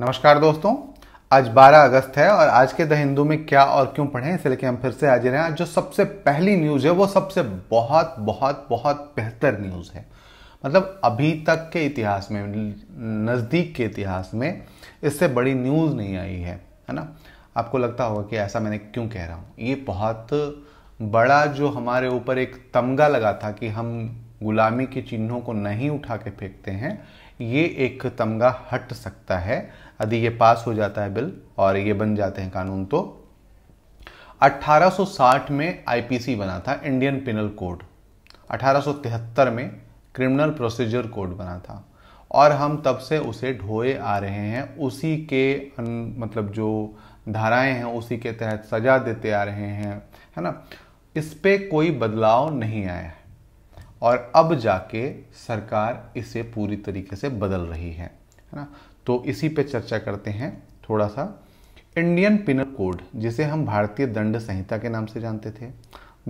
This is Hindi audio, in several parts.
नमस्कार दोस्तों आज 12 अगस्त है और आज के द हिंदू में क्या और क्यों पढ़े इसे लेके हम फिर से हाजिर हैं जो सबसे पहली न्यूज़ है वो सबसे बहुत बहुत बहुत बेहतर न्यूज़ है मतलब अभी तक के इतिहास में नज़दीक के इतिहास में इससे बड़ी न्यूज़ नहीं आई है है ना आपको लगता होगा कि ऐसा मैंने क्यों कह रहा हूँ ये बहुत बड़ा जो हमारे ऊपर एक तमगा लगा था कि हम गुलामी के चिन्हों को नहीं उठा के फेंकते हैं ये एक तमगा हट सकता है यदि ये पास हो जाता है बिल और ये बन जाते हैं कानून तो 1860 में आईपीसी बना था इंडियन पिनल कोड 1873 में क्रिमिनल प्रोसीजर कोड बना था और हम तब से उसे ढोए आ रहे हैं उसी के मतलब जो धाराएं हैं उसी के तहत सजा देते आ रहे हैं है ना इस पर कोई बदलाव नहीं आया है और अब जाके सरकार इसे पूरी तरीके से बदल रही है है ना तो इसी पे चर्चा करते हैं थोड़ा सा इंडियन पिनल कोड जिसे हम भारतीय दंड संहिता के नाम से जानते थे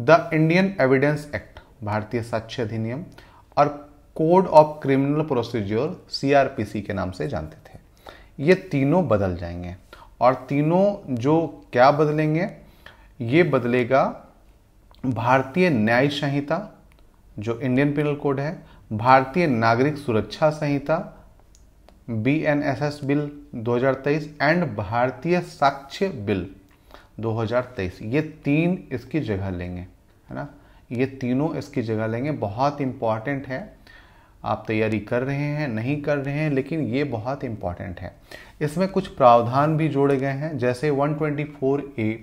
द इंडियन एविडेंस एक्ट भारतीय साक्ष्य अधिनियम और code of criminal procedure CrPC के नाम से जानते थे ये तीनों बदल जाएंगे और तीनों जो क्या बदलेंगे ये बदलेगा भारतीय न्याय संहिता जो इंडियन पिनल कोड है Bharatiya Nagarik Suraksha Sanhita B N S S bill 2023 and Bharatiya Sakshya bill 2023 ये तीन इसकी जगह लेंगे है ना ये तीनों इसकी जगह लेंगे बहुत इम्पॉर्टेंट है आप तैयारी कर रहे हैं नहीं कर रहे हैं लेकिन ये बहुत इम्पॉर्टेंट है इसमें कुछ प्रावधान भी जोड़े गए हैं जैसे 124 ए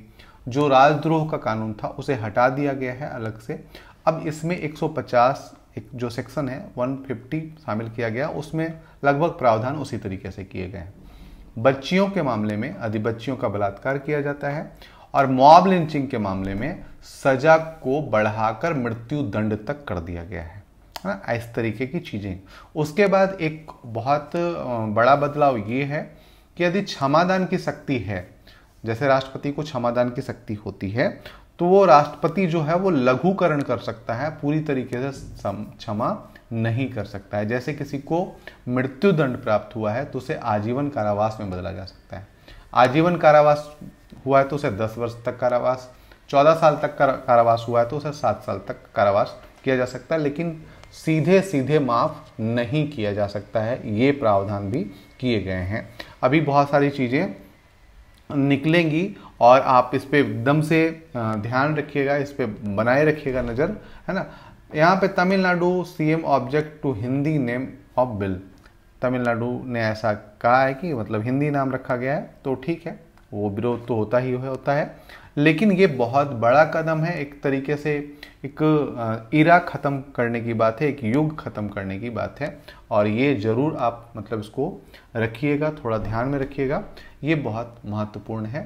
जो राजद्रोह का कानून था उसे हटा दिया गया है अलग से अब इसमें 150 एक जो सेक्शन है 150 शामिल किया गया उसमें लगभग प्रावधान उसी तरीके से किए गए हैं बच्चियों के मामले में अधिबच्चियों का बलात्कार किया जाता है और मॉब लिंचिंग के मामले में सजा को बढ़ाकर मृत्यु दंड तक कर दिया गया है ना इस तरीके की चीज़ें उसके बाद एक बहुत बड़ा बदलाव ये है कि यदि क्षमादान की शक्ति है जैसे राष्ट्रपति को क्षमादान की शक्ति होती है तो वो राष्ट्रपति जो है वो लघुकरण कर सकता है पूरी तरीके से क्षमा नहीं कर सकता है जैसे किसी को मृत्यु दंड प्राप्त हुआ है तो उसे आजीवन कारावास में बदला जा सकता है आजीवन कारावास हुआ है तो उसे दस वर्ष तक कारावास चौदह साल तक कारावास हुआ है तो उसे सात साल तक कारावास किया जा सकता है लेकिन सीधे सीधे माफ नहीं किया जा सकता है ये प्रावधान भी किए गए हैं अभी बहुत सारी चीज़ें निकलेंगी और आप इस पर एकदम से ध्यान रखिएगा इस पर बनाए रखिएगा नज़र है ना यहाँ पे Tamil Nadu CM object to Hindi name of bill Tamil Nadu ने ऐसा कहा है कि मतलब हिंदी नाम रखा गया है तो ठीक है वो विरोध तो होता ही होता है लेकिन ये बहुत बड़ा कदम है एक तरीके से एक इरा ख़त्म करने की बात है एक युग ख़त्म करने की बात है और ये ज़रूर आप मतलब इसको रखिएगा थोड़ा ध्यान में रखिएगा ये बहुत महत्वपूर्ण है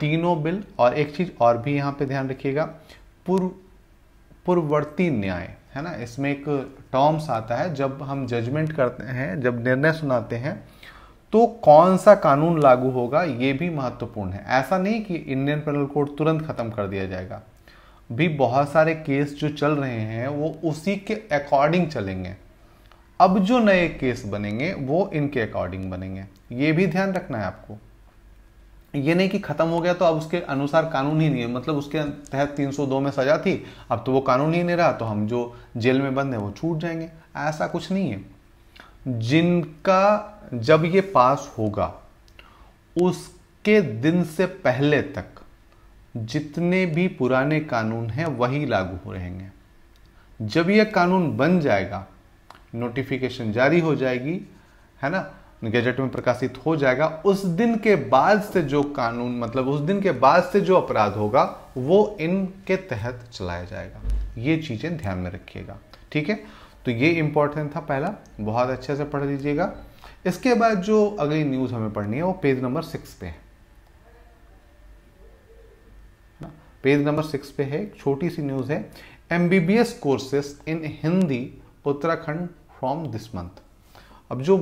तीनों बिल और एक चीज़ और भी यहाँ पे ध्यान रखिएगा पूर्व पूर्ववर्ती न्याय है ना इसमें एक टर्म्स आता है जब हम जजमेंट करते हैं जब निर्णय सुनाते हैं तो कौन सा कानून लागू होगा ये भी महत्वपूर्ण है ऐसा नहीं कि इंडियन पेनल कोड तुरंत ख़त्म कर दिया जाएगा भी बहुत सारे केस जो चल रहे हैं वो उसी के अकॉर्डिंग चलेंगे अब जो नए केस बनेंगे वो इनके अकॉर्डिंग बनेंगे ये भी ध्यान रखना है आपको ये नहीं कि खत्म हो गया तो अब उसके अनुसार कानून ही नहीं है मतलब उसके तहत 302 में सजा थी अब तो वो कानून ही नहीं रहा तो हम जो जेल में बंद हैं वो छूट जाएंगे ऐसा कुछ नहीं है जिनका जब ये पास होगा उसके दिन से पहले तक जितने भी पुराने कानून हैं वही लागू हो रहेंगे जब यह कानून बन जाएगा नोटिफिकेशन जारी हो जाएगी है ना गजट में प्रकाशित हो जाएगा उस दिन के बाद से जो कानून मतलब उस दिन के बाद से जो अपराध होगा वो इनके तहत चलाया जाएगा ये चीज़ें ध्यान में रखिएगा ठीक है तो ये इंपॉर्टेंट था पहला बहुत अच्छे से पढ़ लीजिएगा इसके बाद जो अगली न्यूज़ हमें पढ़नी है वो पेज नंबर सिक्स पे है पेज नंबर सिक्स पे है एक छोटी सी न्यूज़ है MBBS courses in Hindi Uttarakhand from this month अब जो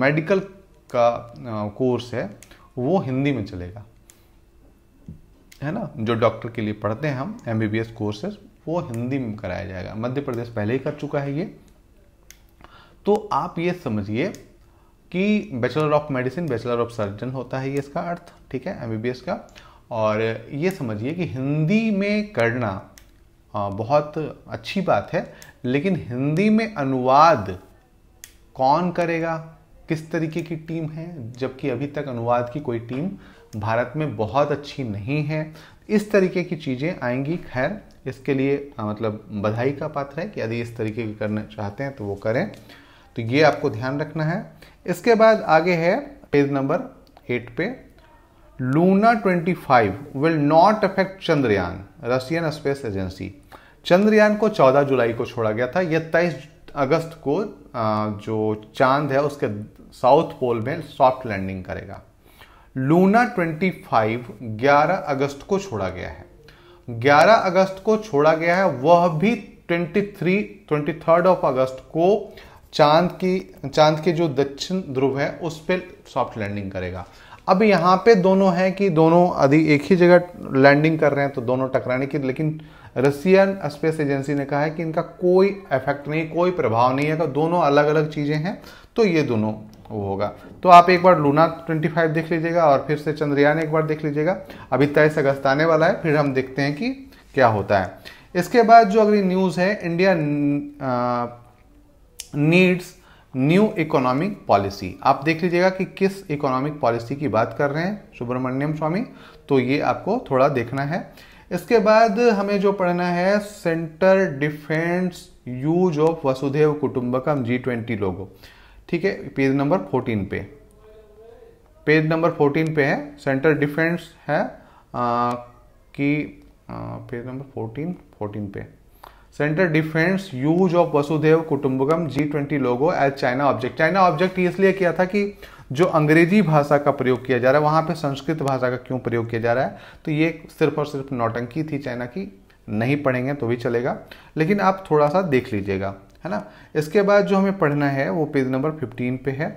मेडिकल का कोर्स है वो हिंदी में चलेगा है ना जो डॉक्टर के लिए पढ़ते हैं हम एम बी कोर्सेज वो हिंदी में कराया जाएगा मध्य प्रदेश पहले ही कर चुका है ये तो आप ये समझिए कि bachelor of medicine bachelor of surgeon होता है ये इसका अर्थ ठीक है एम का और ये समझिए कि हिंदी में करना बहुत अच्छी बात है लेकिन हिंदी में अनुवाद कौन करेगा किस तरीके की टीम है जबकि अभी तक अनुवाद की कोई टीम भारत में बहुत अच्छी नहीं है इस तरीके की चीज़ें आएंगी खैर इसके लिए आ, मतलब बधाई का पात्र है कि यदि इस तरीके की करना चाहते हैं तो वो करें तो ये आपको ध्यान रखना है इसके बाद आगे है पेज नंबर एट पे Luna 25 will not affect Chandrayaan Russian space agency Chandrayaan को 14 जुलाई को छोड़ा गया था यह 23 अगस्त को जो चांद है उसके साउथ पोल में सॉफ्ट लैंडिंग करेगा लूना 25 11 अगस्त को छोड़ा गया है 11 अगस्त को छोड़ा गया है वह भी 23 23 ऑफ अगस्त को चांद की चांद के जो दक्षिण ध्रुव है उस पर सॉफ्ट लैंडिंग करेगा अब यहाँ पे दोनों हैं कि दोनों अभी एक ही जगह लैंडिंग कर रहे हैं तो दोनों टकराने की लेकिन रसियन स्पेस एजेंसी ने कहा है कि इनका कोई इफेक्ट नहीं कोई प्रभाव नहीं है अगर तो दोनों अलग अलग चीज़ें हैं तो ये दोनों वो होगा तो आप एक बार लूना 25 देख लीजिएगा और फिर से चंद्रयान एक बार देख लीजिएगा अभी तेईस अगस्त आने वाला है फिर हम देखते हैं कि क्या होता है इसके बाद जो अगली न्यूज़ है India needs new economic policy आप देख लीजिएगा कि किस इकोनॉमिक पॉलिसी की बात कर रहे हैं सुब्रमण्यम स्वामी तो ये आपको थोड़ा देखना है इसके बाद हमें जो पढ़ना है centre defends use of Vasudhaiva Kutumbakam G twenty logo ठीक है पेज नंबर फोर्टीन पे पेज नंबर फोर्टीन पे है सेंटर डिफेंस है आ, कि पेज नंबर फोर्टीन फोर्टीन पे centre defends use of Vasudhaiva Kutumbakam G twenty logo as China object China object इसलिए किया था कि जो अंग्रेजी भाषा का प्रयोग किया जा रहा है वहाँ पे संस्कृत भाषा का क्यों प्रयोग किया जा रहा है तो ये सिर्फ और सिर्फ नौटंकी थी चाइना की नहीं पढ़ेंगे तो भी चलेगा लेकिन आप थोड़ा सा देख लीजिएगा है ना इसके बाद जो हमें पढ़ना है वो पेज नंबर फिफ्टीन पे है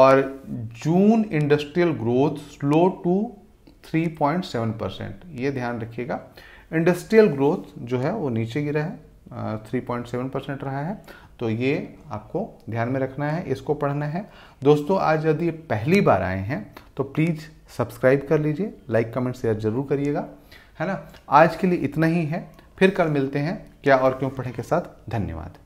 और June industrial growth slow to three point seven percent ये ध्यान रखिएगा इंडस्ट्रियल ग्रोथ जो है वो नीचे गिरा है थ्री पॉइंट सेवन परसेंट रहा है तो ये आपको ध्यान में रखना है इसको पढ़ना है दोस्तों आज यदि पहली बार आए हैं तो प्लीज़ सब्सक्राइब कर लीजिए लाइक कमेंट शेयर जरूर करिएगा है ना आज के लिए इतना ही है फिर कल मिलते हैं क्या और क्यों पढ़े के साथ धन्यवाद